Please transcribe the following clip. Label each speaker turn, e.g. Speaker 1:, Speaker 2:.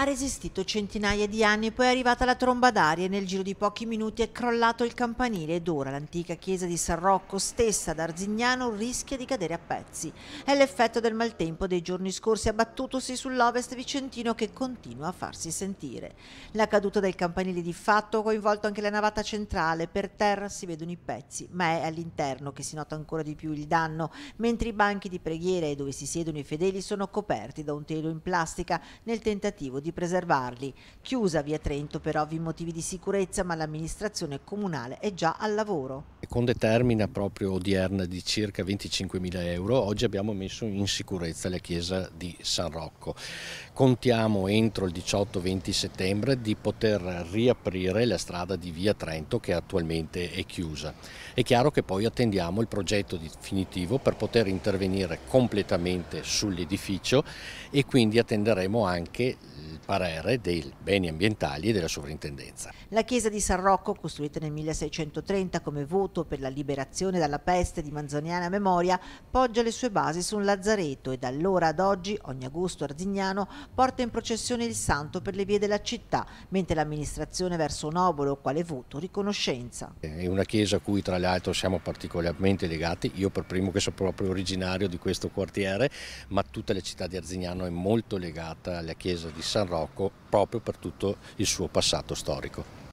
Speaker 1: ha resistito centinaia di anni e poi è arrivata la tromba d'aria e nel giro di pochi minuti è crollato il campanile ed ora l'antica chiesa di San Rocco stessa ad Arzignano rischia di cadere a pezzi. È l'effetto del maltempo dei giorni scorsi abbattutosi sull'ovest vicentino che continua a farsi sentire. La caduta del campanile di fatto ha coinvolto anche la navata centrale, per terra si vedono i pezzi, ma è all'interno che si nota ancora di più il danno, mentre i banchi di preghiera e dove si siedono i fedeli sono coperti da un telo in plastica nel tentativo di di preservarli. Chiusa via Trento per ovvi motivi di sicurezza, ma l'amministrazione comunale è già al lavoro.
Speaker 2: Con determina proprio odierna di circa 25.000 euro, oggi abbiamo messo in sicurezza la chiesa di San Rocco. Contiamo entro il 18-20 settembre di poter riaprire la strada di via Trento che attualmente è chiusa. È chiaro che poi attendiamo il progetto definitivo per poter intervenire completamente sull'edificio e quindi attenderemo anche parere dei beni ambientali e della sovrintendenza.
Speaker 1: La chiesa di San Rocco, costruita nel 1630 come voto per la liberazione dalla peste di manzoniana memoria, poggia le sue basi su un lazzareto e da allora ad oggi, ogni agosto arzignano, porta in processione il santo per le vie della città, mentre l'amministrazione verso un obolo, quale voto, riconoscenza.
Speaker 2: È una chiesa a cui tra l'altro siamo particolarmente legati, io per primo che sono proprio originario di questo quartiere, ma tutta la città di Arzignano è molto legata alla chiesa di San Rocco Marocco proprio per tutto il suo passato storico.